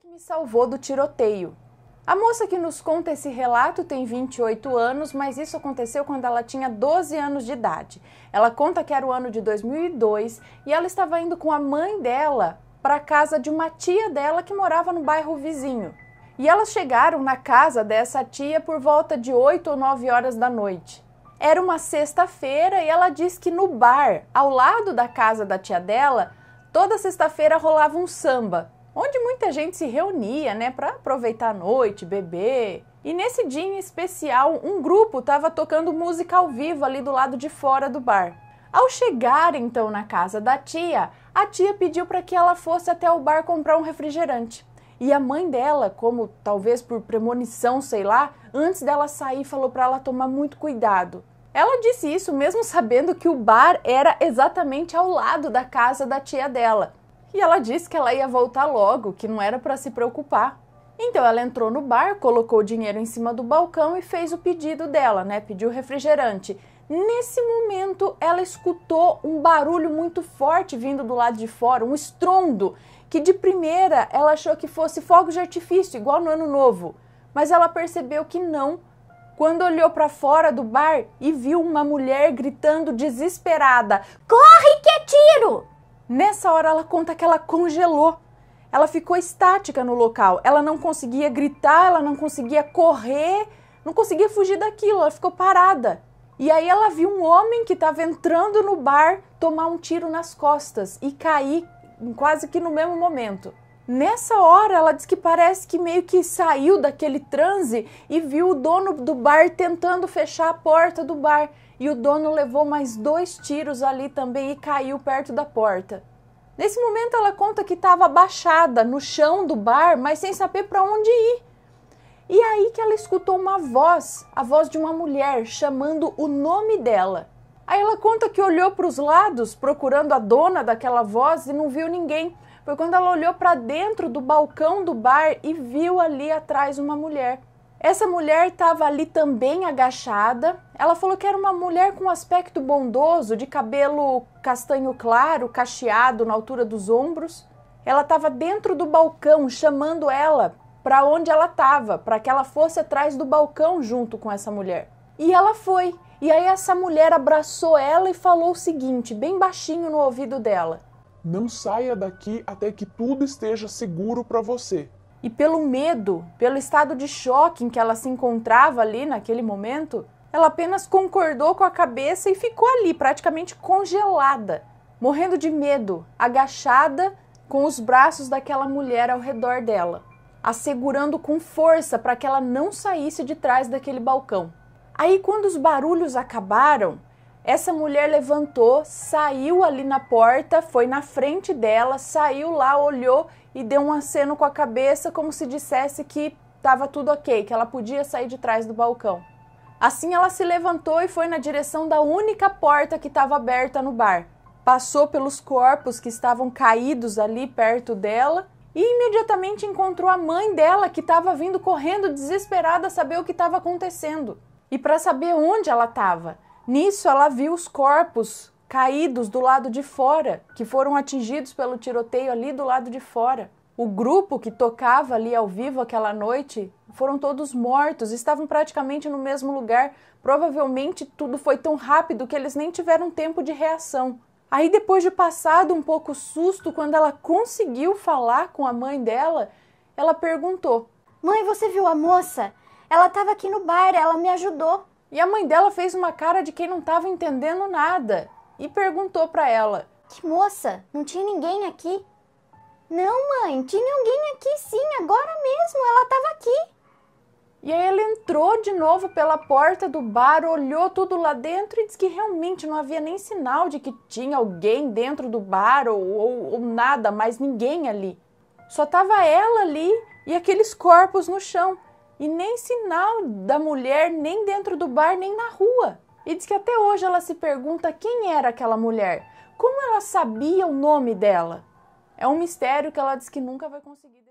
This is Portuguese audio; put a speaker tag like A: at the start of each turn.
A: que me salvou do tiroteio. A moça que nos conta esse relato tem 28 anos, mas isso aconteceu quando ela tinha 12 anos de idade. Ela conta que era o ano de 2002 e ela estava indo com a mãe dela para a casa de uma tia dela que morava no bairro vizinho. E elas chegaram na casa dessa tia por volta de 8 ou 9 horas da noite. Era uma sexta-feira e ela diz que no bar, ao lado da casa da tia dela, toda sexta-feira rolava um samba onde muita gente se reunia, né, para aproveitar a noite, beber. E nesse dia em especial, um grupo estava tocando música ao vivo ali do lado de fora do bar. Ao chegar então na casa da tia, a tia pediu para que ela fosse até o bar comprar um refrigerante. E a mãe dela, como talvez por premonição, sei lá, antes dela sair falou para ela tomar muito cuidado. Ela disse isso mesmo sabendo que o bar era exatamente ao lado da casa da tia dela e ela disse que ela ia voltar logo, que não era para se preocupar. Então ela entrou no bar, colocou o dinheiro em cima do balcão e fez o pedido dela, né? Pediu refrigerante. Nesse momento, ela escutou um barulho muito forte vindo do lado de fora, um estrondo, que de primeira ela achou que fosse fogo de artifício, igual no ano novo. Mas ela percebeu que não, quando olhou para fora do bar e viu uma mulher gritando desesperada: Corre que é tiro! Nessa hora ela conta que ela congelou. Ela ficou estática no local. Ela não conseguia gritar, ela não conseguia correr, não conseguia fugir daquilo, ela ficou parada. E aí ela viu um homem que estava entrando no bar tomar um tiro nas costas e cair quase que no mesmo momento. Nessa hora, ela diz que parece que meio que saiu daquele transe e viu o dono do bar tentando fechar a porta do bar. E o dono levou mais dois tiros ali também e caiu perto da porta. Nesse momento, ela conta que estava abaixada no chão do bar, mas sem saber para onde ir. E aí que ela escutou uma voz, a voz de uma mulher, chamando o nome dela. Aí ela conta que olhou para os lados, procurando a dona daquela voz e não viu ninguém foi quando ela olhou para dentro do balcão do bar e viu ali atrás uma mulher. Essa mulher estava ali também agachada. Ela falou que era uma mulher com aspecto bondoso, de cabelo castanho claro, cacheado na altura dos ombros. Ela estava dentro do balcão, chamando ela para onde ela estava, para que ela fosse atrás do balcão junto com essa mulher. E ela foi. E aí essa mulher abraçou ela e falou o seguinte, bem baixinho no ouvido dela: não saia daqui até que tudo esteja seguro para você. E pelo medo, pelo estado de choque em que ela se encontrava ali naquele momento, ela apenas concordou com a cabeça e ficou ali, praticamente congelada, morrendo de medo, agachada com os braços daquela mulher ao redor dela, assegurando com força para que ela não saísse de trás daquele balcão. Aí, quando os barulhos acabaram, essa mulher levantou, saiu ali na porta, foi na frente dela, saiu lá, olhou e deu um aceno com a cabeça, como se dissesse que estava tudo ok, que ela podia sair de trás do balcão. Assim ela se levantou e foi na direção da única porta que estava aberta no bar. Passou pelos corpos que estavam caídos ali perto dela e imediatamente encontrou a mãe dela que estava vindo correndo desesperada saber o que estava acontecendo e para saber onde ela estava. Nisso, ela viu os corpos caídos do lado de fora, que foram atingidos pelo tiroteio ali do lado de fora. O grupo que tocava ali ao vivo aquela noite foram todos mortos, estavam praticamente no mesmo lugar. Provavelmente tudo foi tão rápido que eles nem tiveram tempo de reação. Aí, depois de passado um pouco susto, quando ela conseguiu falar com a mãe dela, ela perguntou: Mãe, você viu a moça? Ela estava aqui no bar, ela me ajudou. E a mãe dela fez uma cara de quem não estava entendendo nada e perguntou para ela: Que moça, não tinha ninguém aqui? Não, mãe, tinha alguém aqui sim, agora mesmo, ela estava aqui. E aí ela entrou de novo pela porta do bar, olhou tudo lá dentro e disse que realmente não havia nem sinal de que tinha alguém dentro do bar ou, ou, ou nada, mais ninguém ali. Só estava ela ali e aqueles corpos no chão e nem sinal da mulher, nem dentro do bar, nem na rua. E diz que até hoje ela se pergunta quem era aquela mulher, como ela sabia o nome dela. É um mistério que ela diz que nunca vai conseguir.